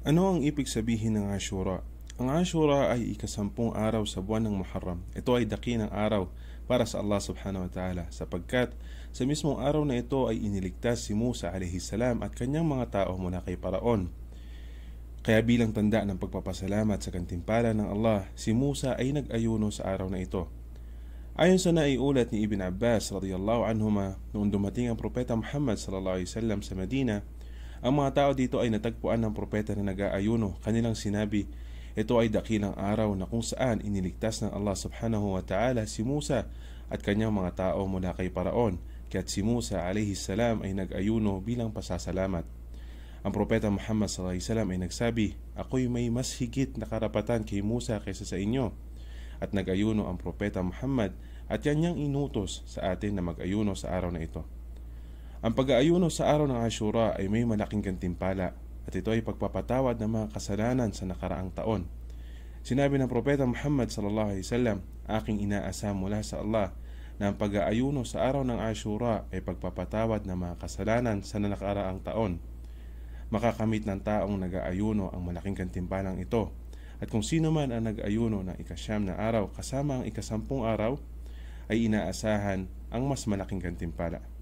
Ano ang ibig sabihin ng Ashura? Ang Ashura ay ikasampung araw sa buwan ng Muharram. Ito ay dakilang araw para sa Allah subhanahu wa ta'ala sapagkat sa mismong araw na ito ay iniligtas si Musa alayhi salam at kanyang mga tao mula kay Paraon. Kaya bilang tanda ng pagpapasalamat sa kantimpala ng Allah, si Musa ay nag-ayuno sa araw na ito. Ayon sa naiulat ni Ibn Abbas radiyallahu anhuma, noong dumating ang propeta Muhammad sallallahu alaihi wasallam sa Medina, ang mga tao dito ay natagpuan ng propeta na nag-aayuno. Kanilang sinabi, ito ay dakilang araw na kung saan iniligtas ng Allah subhanahu wa ta'ala si Musa at kanyang mga tao mula kay Paraon, kaya't si Musa alayhi salam ay nag-ayuno bilang pasasalamat. Ang propeta Muhammad sallallahu alaihi wasallam ay nagsabi, Ako'y may mas higit na karapatan kay Musa kaysa sa inyo. At nag-ayuno ang propeta Muhammad at yan niyang inutos sa atin na mag-ayuno sa araw na ito. Ang pag-aayuno sa araw ng Ashura ay may malaking gantimpala at ito ay pagpapatawad ng mga kasalanan sa nakaraang taon. Sinabi ng Propeta Muhammad sallallahu alaihi wasallam, aking inaasam mula sa Allah na ang pag-aayuno sa araw ng Ashura ay pagpapatawad ng mga kasalanan sa nakaraang taon. Makakamit ng taong nag-aayuno ang malaking gantimpalang ito. At kung sino man ang nag aayuno ng ikasyam na araw kasama ang ikasampung araw, ay inaasahan ang mas malaking gantimpala.